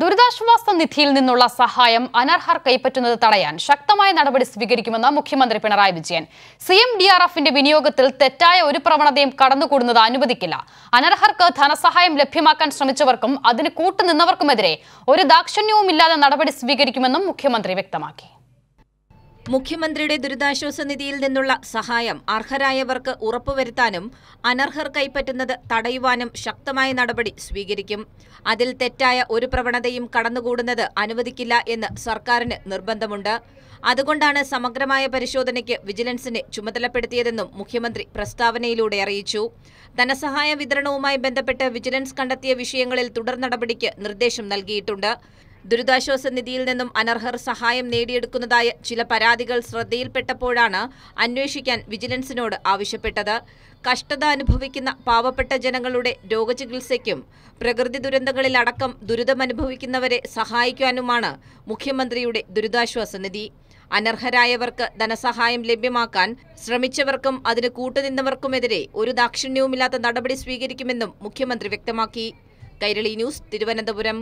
ദുരിതാശ്വാസ നിധിയിൽ നിന്നുള്ള സഹായം അനർഹർ കൈപ്പറ്റുന്നത് തടയാൻ ശക്തമായ നടപടി സ്വീകരിക്കുമെന്ന് മുഖ്യമന്ത്രി Pinarayi Vijayan C M D R എഫിന്റെ വിനിയോഗത്തിൽ തെറ്റായ ഒരു പ്രവണതയും കടന്നുകൂടുന്നത് അനുവദിക്കില്ല അനർഹർക്ക് ധനസഹായം ലഭ്യമാക്കാൻ ശ്രമിച്ചവർക്കും അതിന് കൂട്ടുനിന്നവർക്കുമെതിരെ ഒരു ദാക്ഷിണ്യവുമില്ലാതെ നടപടി സ്വീകരിക്കുമെന്നും മുഖ്യമന്ത്രി വ്യക്തമാക്കി മുഖ്യമന്ത്രിയുടെ ദുരിതാശ്വാസ നിധിയിൽ നിന്നുള്ള സഹായം അർഹരായവർക്ക് ഉറപ്പുവരുത്താനും അനർഹർ കൈപ്പറ്റുന്നത് തടയുവാനും ശക്തമായ നടപടി സ്വീകരിക്കും അതിൽ തെറ്റായ ഒരു പ്രവണതയും കടന്നുകൂടുന്നത് അനുവദിക്കില്ല എന്ന് സർക്കാരിന് നിർബന്ധമുണ്ട് അതുകൊണ്ടാണ് സമഗ്രമായ പരിശോധനയ്ക്ക് വിജിലൻസിനെ ചുമതലപ്പെടുത്തിയതെന്നും മുഖ്യമന്ത്രി പ്രസ്താവനയിലൂടെ അറിയിച്ചു ധനസഹായ വിതരണവുമായി ബന്ധപ്പെട്ട് വിജിലൻസ് കണ്ടെത്തിയ വിഷയങ്ങളിൽ തുടർ നടപടിക്ക് നിർദ്ദേശം നൽകിയിട്ടുണ്ട് ദുരിതാശ്വാസ നിധിയിൽ നിന്നും അനർഹർ സഹായം നേടിയെടുക്കുന്നതായ ചില പരാതികൾ ശ്രദ്ധയിൽപ്പെട്ടപ്പോഴാണ് അന്വേഷിക്കാൻ വിജിലൻസിനോട് ആവശ്യപ്പെട്ടത് കഷ്ടത അനുഭവിക്കുന്ന പാവപ്പെട്ട ജനങ്ങളുടെ രോഗചികിത്സയ്ക്കും പ്രകൃതി ദുരന്തങ്ങളിലടക്കം ദുരിതമനുഭവിക്കുന്നവരെ സഹായിക്കാനുമാണ് മുഖ്യമന്ത്രിയുടെ ദുരിതാശ്വാസ നിധി അനർഹരായവർക്ക് ധനസഹായം ലഭ്യമാക്കാൻ ശ്രമിച്ചവർക്കും അതിന് കൂട്ടുനിന്നവർക്കുമെതിരെ ഒരു ദാക്ഷിണ്യവുമില്ലാത്ത നടപടി സ്വീകരിക്കുമെന്നും മുഖ്യമന്ത്രി വ്യക്തമാക്കി കൈരളി ന്യൂസ് തിരുവനന്തപുരം